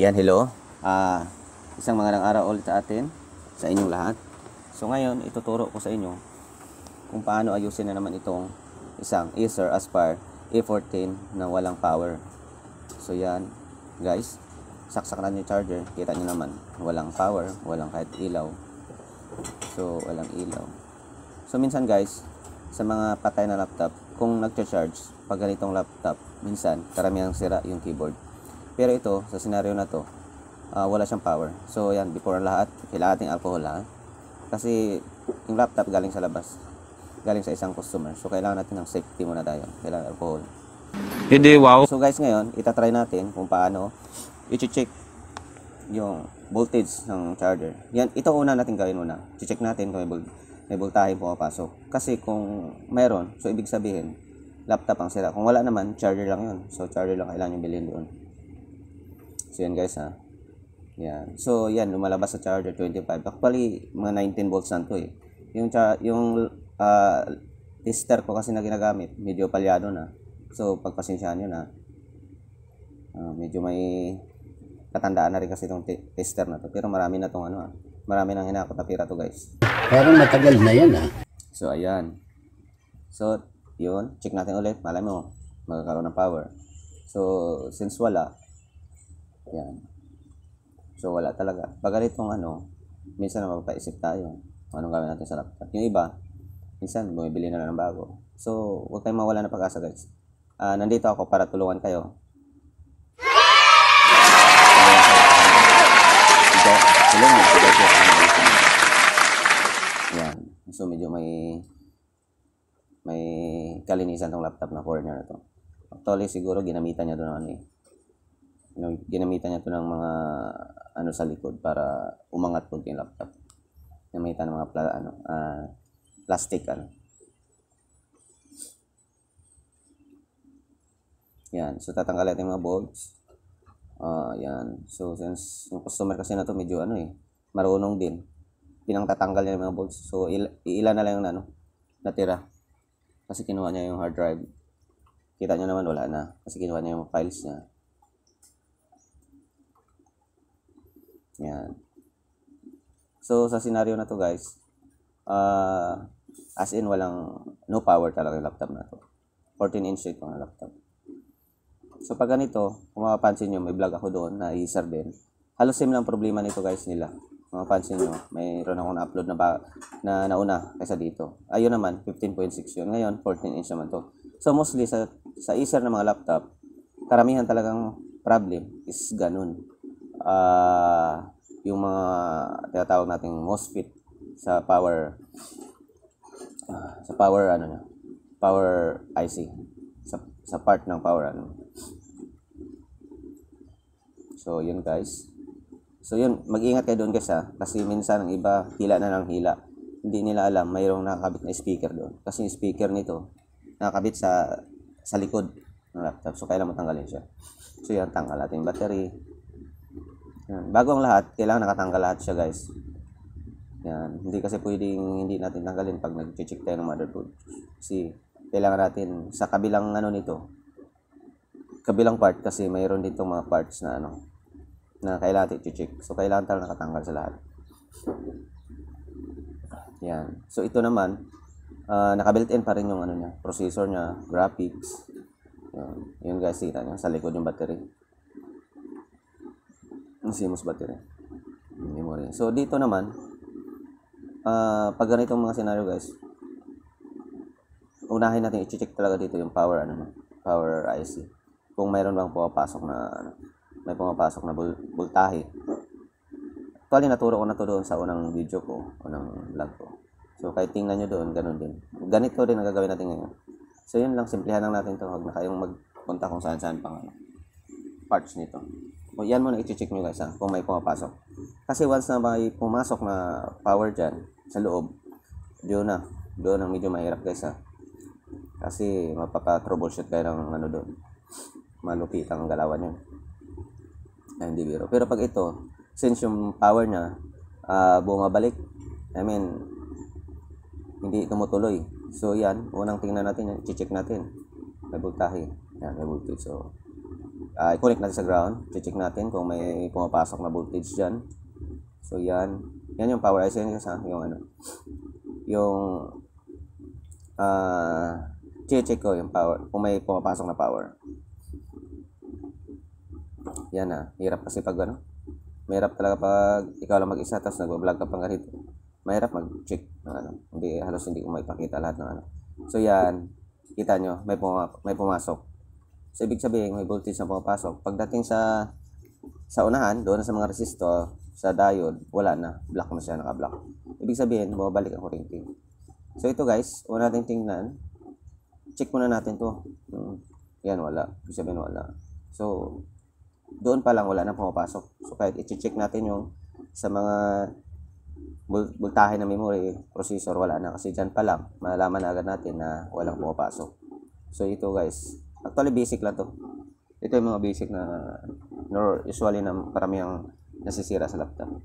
Yan, hello. Uh, isang magandang araw ulit sa atin, sa inyong lahat. So ngayon, ituturo ko sa inyo kung paano ayusin na naman itong isang Acer Aspire A14 na walang power. So yan, guys. Saksakan niyo charger. Kita niyo naman, walang power, walang kahit ilaw. So, walang ilaw. So minsan guys, sa mga patay na laptop, kung nagcha-charge, pag ganitong laptop, minsan, karamihan sira yung keyboard pero ito, sa scenario na to, uh, wala siyang power. So, yan, before lahat, kailangan ating alcohol ha. Kasi, yung laptop galing sa labas. Galing sa isang customer. So, kailangan natin ng safety muna tayo. Kailangan alcohol. Hindi, wow. So, guys, ngayon, itatry natin kung paano i-check yung voltage ng charger. Yan, ito una natin gawin muna. I-check natin kung may, bol may voltahe pumapasok. Kasi kung meron, so ibig sabihin, laptop ang sira. Kung wala naman, charger lang yun. So, charger lang kailangan yung bilhin doon. So, yan guys ha. Yan. So, yan. Lumalabas sa charger 25. Actually, mga 19 volts lang to eh. Yung, yung uh, tester ko kasi na ginagamit, medyo palyado na. So, pagpasensyahan nyo na. Uh, medyo may katandaan na rin kasi itong tester na to. Pero marami na itong ano ah. Marami nang hinakot na to guys. Parang matagal na yan ha. Ah. So, ayan. So, yun. Check natin ulit. Malay mo, magkakaroon ng power. So, since wala, yan. So, wala talaga. Pag ganitong ano, minsan mapapaisip tayo anong gawin natin sa laptop. Yung iba, minsan bumibili na lang ng bago. So, huwag kayong mawala ng pag-asa guys. Uh, nandito ako para tulungan kayo. kayo. Yan. So, medyo may may kalinisan tong laptop na corner na to. Actually, siguro ginamitan niya doon ano eh no, ginamitan niya to ng mga ano sa likod para umangat po yung laptop. Ginamitan ng mga pla, ano, uh, plastic ano. Yan. So, tatanggal natin mga bolts. Uh, yan. So, since yung customer kasi na to medyo ano eh, marunong din. Pinangtatanggal niya yung mga bolts. So, il ilan na lang yung ano, natira. Kasi kinuha niya yung hard drive. Kita niyo naman, wala na. Kasi kinuha niya yung files niya. Yan. So, sa scenario na to guys, uh, as in walang, no power talaga yung laptop na to. 14 inch ito laptop. So, pag ganito, kung mapapansin nyo, may vlog ako doon na i-share din. Halos same lang problema nito guys nila. Kung mapapansin nyo, mayroon akong na-upload na, ba, na nauna kaysa dito. Ayun naman, 15.6 yun. Ngayon, 14 inch naman to. So, mostly sa, sa iser ng mga laptop, karamihan talagang problem is ganun uh, yung mga tinatawag nating MOSFET sa power uh, sa power ano niya power IC sa, sa part ng power ano so yun guys so yun mag-ingat kayo doon guys ha kasi minsan ang iba hila na lang hila hindi nila alam mayroong nakakabit na speaker doon kasi yung speaker nito nakakabit sa sa likod ng laptop so kailangan mo tanggalin siya so yan tanggal natin battery yan. Bago ang lahat, kailangan nakatanggal lahat siya guys. Yan. Hindi kasi pwedeng hindi natin tanggalin pag nag-check tayo ng motherboard. Kasi kailangan natin sa kabilang ano nito, kabilang part kasi mayroon dito mga parts na ano, na kailangan natin check. So, kailangan talaga nakatanggal sa lahat. Yan. So, ito naman, uh, ah, naka-built-in pa rin yung ano niya, processor niya, graphics. Yan. Yun guys, kita niya, sa likod yung battery ang CMOS battery memory. So, dito naman, uh, pag ganitong mga scenario guys, unahin natin i-check talaga dito yung power ano power IC. Kung mayroon bang pumapasok na ano, may pumapasok na bol voltahe. Actually, naturo ko na to doon sa unang video ko, unang vlog ko. So, kahit tingnan nyo doon, ganun din. Ganito din ang gagawin natin ngayon. So, yun lang, simplihan lang natin to Huwag na kayong magpunta kung saan-saan pang ano, parts nito po. Yan muna i-check nyo guys ha, kung may pumapasok. Kasi once na may pumasok na power dyan sa loob, doon na. Doon ang medyo mahirap guys ha. Kasi mapapa-troubleshoot kayo ng ano doon. Malupit ang galawan yun. Na hindi biro. Pero pag ito, since yung power niya uh, bumabalik, I mean, hindi tumutuloy. So yan, unang tingnan natin, i-check natin. May voltahe. Yan, may voltage. So, uh, i-connect natin sa ground. Check natin kung may pumapasok na voltage dyan. So, yan. Yan yung power IC. Yan yung ano. Yung uh, ah, check ko yung power. Kung may pumapasok na power. Yan na. Hirap kasi pag ano. Mahirap talaga pag ikaw lang mag-isa tapos nag-vlog ka pang ganito. Mahirap mag-check ng ano. Hindi, halos hindi ko maipakita lahat ng ano. So, yan. Kita nyo. May, puma may pumasok. So, ibig sabihin, may voltage na pumapasok. Pagdating sa sa unahan, doon sa mga resistor, sa diode, wala na. Black na siya, naka-black. Ibig sabihin, bumabalik ang kuryente. So, ito guys, una natin tingnan. Check muna natin to. Hmm. Yan, wala. Ibig sabihin, wala. So, doon pa lang wala na pumapasok. So, kahit i-check natin yung sa mga voltahe na memory processor, wala na. Kasi dyan pa lang, malalaman agad natin na walang pumapasok. So, ito guys, Actually, basic lang to. Ito yung mga basic na nor usually na karamihan nasisira sa laptop.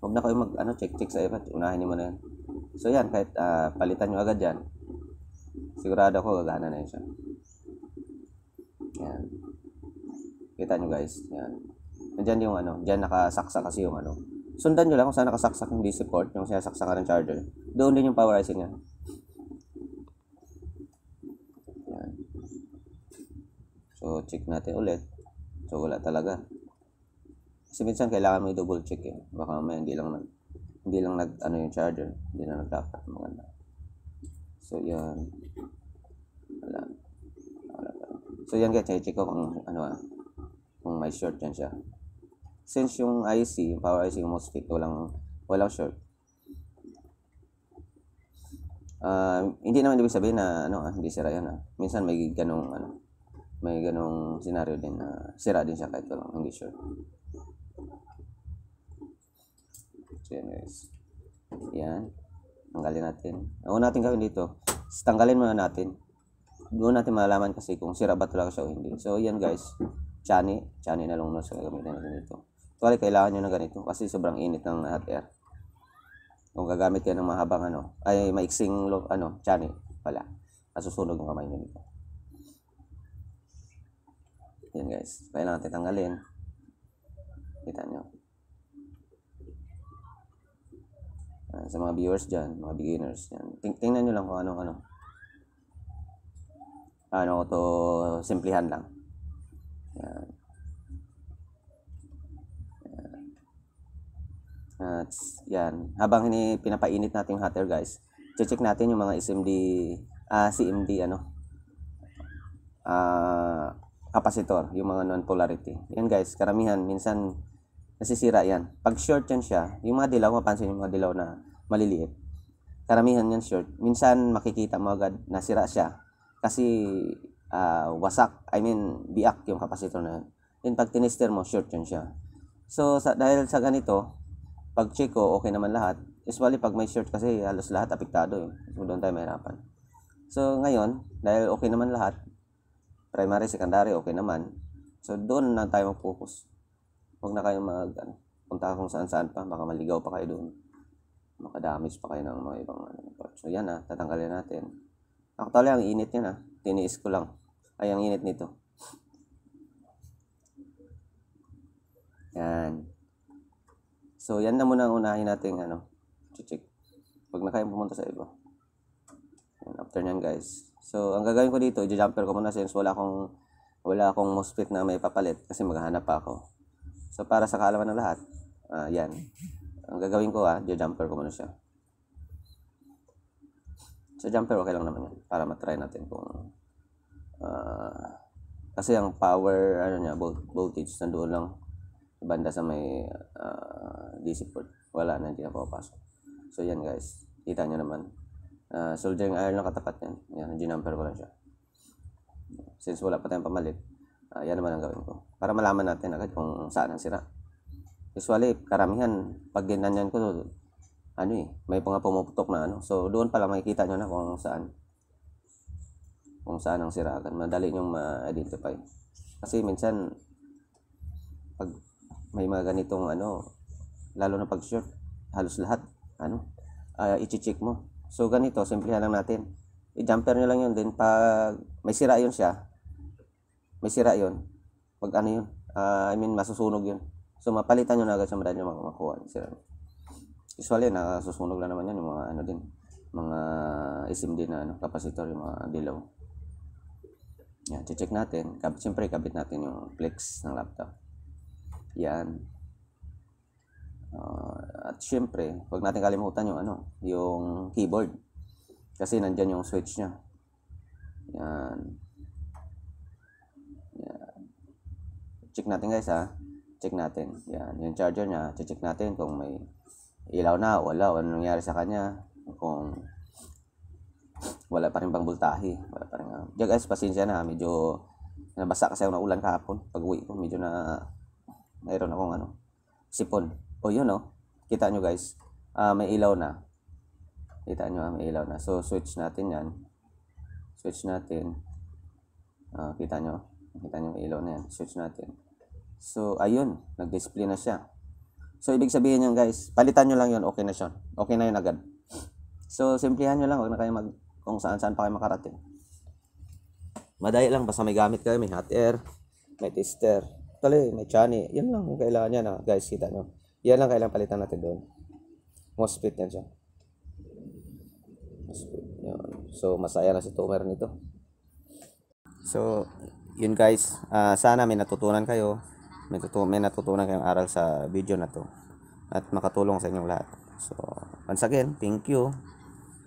Huwag na kayo mag ano, check check sa iba, unahin niyo muna yan. So yan, kahit uh, palitan niyo agad yan, sigurado ako gagana na yun siya. Yan. Kita nyo guys, yan. Nandiyan yung ano, diyan nakasaksa kasi yung ano. Sundan nyo lang kung saan nakasaksak yung DC support yung sinasaksakan ng charger. Doon din yung power IC niya. So, check natin ulit. So, wala talaga. Kasi minsan kailangan may double check eh. Baka may hindi lang nag hindi lang nag ano yung charger, hindi lang nag-dapat maganda. So, yan. Wala. wala So, yan guys, check ko kung ano ah, kung may short yan siya. Since yung IC, yung power IC yung MOSFET, walang walang short. Uh, hindi naman ibig sabihin na ano ah, hindi sira yan ah. Minsan may ganong ano, may ganong scenario din na sira din siya kahit walang hindi sure. So yan guys. Yan. Tanggalin natin. Ang una natin gawin dito, tanggalin muna natin. Doon natin malalaman kasi kung sira ba talaga siya o hindi. So yan guys, chani, chani na lang sa gagamitin natin dito. Tuwali, kailangan nyo na ganito kasi sobrang init ng hot air. Kung gagamit kayo ng mahabang ano, ay maiksing ano, chani pala. Nasusunog yung kamay nyo dito yun guys kailangan natin tanggalin kita nyo uh, sa mga viewers dyan mga beginners yan. Ting tingnan nyo lang kung ano ano ano to simplihan lang yan. yan. At yan, habang ini pinapainit natin yung hot guys, check natin yung mga SMD, ah, uh, CMD ano, ah, uh, capacitor, yung mga non-polarity. Yan guys, karamihan, minsan nasisira yan. Pag short yan siya, yung mga dilaw, mapansin yung mga dilaw na maliliit. Karamihan yan short. Minsan makikita mo agad nasira siya. Kasi uh, wasak, I mean, biak yung capacitor na yun. Then pag tinister mo, short yan siya. So, sa, dahil sa ganito, pag check ko, okay naman lahat. Usually, pag may short kasi, halos lahat apektado eh. So, doon tayo mahirapan. So, ngayon, dahil okay naman lahat, primary, secondary, okay naman. So, doon na tayo mag-focus. Huwag na kayong mag, ano, punta kung saan-saan pa, baka maligaw pa kayo doon. Makadamage pa kayo ng mga ibang ano, So, yan na, ah. tatanggalin natin. Actually, ang init yan ha. Ah. Tiniis ko lang. Ay, ang init nito. Yan. So, yan na muna ang unahin natin, ano, check. Huwag na kayong pumunta sa iba. And after nyan, guys. So, ang gagawin ko dito, i-jumper ko muna since wala akong, wala akong MOSFET na may papalit kasi maghahanap pa ako. So, para sa kaalaman ng lahat, uh, yan. Ang gagawin ko ha, ah, i-jumper ko muna siya. So, jumper okay lang naman yan para matry natin kung uh, kasi ang power, ano niya, volt, voltage, nandoon lang banda sa may uh, DC port. Wala na, hindi na papasok. So, yan guys. Kita nyo naman uh, ah, soldier yung ah, iron na katapat yan. Yan, ginumper ko lang siya. Since wala pa tayong pamalit, uh, yan naman ang gawin ko. Para malaman natin agad kung saan ang sira. Usually, karamihan, pag ginanyan ko, ano eh, may mga pumuputok na ano. So, doon pala makikita nyo na kung saan. Kung saan ang sira agad. Madali nyong ma-identify. Kasi minsan, pag may mga ganitong ano, lalo na pag short, halos lahat, ano, uh, i-check mo So ganito, simple lang natin. I-jumper nyo lang yun. Then pag may sira yun siya, may sira yun. Pag ano yun, uh, I mean masusunog yun. So mapalitan nyo na agad sa madali nyo makuha. Sira. Usually, nakasusunog na naman yun yung mga ano din mga SMD na ano, capacitor yung mga dilaw. Yan, check natin. Kabit, siyempre, kabit natin yung flex ng laptop. Yan. Uh, at syempre, huwag natin kalimutan yung ano, yung keyboard. Kasi nandiyan yung switch niya. Yan. Yan. Check natin guys ha. Check natin. Yan, yung charger niya, check natin kung may ilaw na o wala, ano nangyari sa kanya, kung wala pa rin bang bultahi. wala pa rin. Uh, Diyan guys, pasensya na, medyo nabasa kasi ako ng ulan kahapon. Pag-uwi ko, medyo na mayroon akong ano, sipon oh, yun oh. Kita nyo guys. Uh, may ilaw na. Kita nyo ah, may ilaw na. So switch natin yan. Switch natin. Uh, kita nyo. Kita nyo may ilaw na yan. Switch natin. So ayun. Nag-display na siya. So ibig sabihin yan guys. Palitan nyo lang yun. Okay na siya. Okay na yun agad. So simplihan nyo lang. Huwag na kayo mag kung saan saan pa kayo makarating. Madaya lang. Basta may gamit kayo. May hot air. May tester. Tali. May chani. Yan lang yung kailangan niya Ah. guys. Kita nyo. Yan lang kailangan palitan natin doon. Mosfet na dyan. Mosfet. So, masaya na si Tomer nito. So, yun guys. Uh, sana may natutunan kayo. May, tutu may natutunan kayong aral sa video na to. At makatulong sa inyong lahat. So, once again, thank you.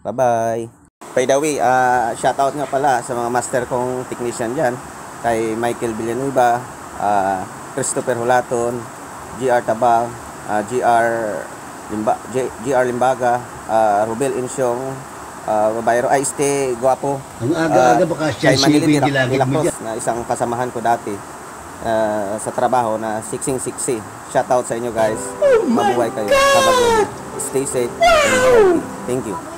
Bye-bye. By the way, uh, shoutout nga pala sa mga master kong technician dyan. Kay Michael Villanueva, uh, Christopher Hulaton, GR Tabang, uh, ah, GR Limba, J, GR Limbaga, uh, Rubel Insyong, uh, ah, Bayro ay este Guapo. Ang aga-aga uh, baka siya si Villalagos na isang kasamahan ko dati uh, sa trabaho na Siksing Siksi. Shout out sa inyo guys. Oh Mabuhay kayo. God! Stay safe. Wow! Thank you.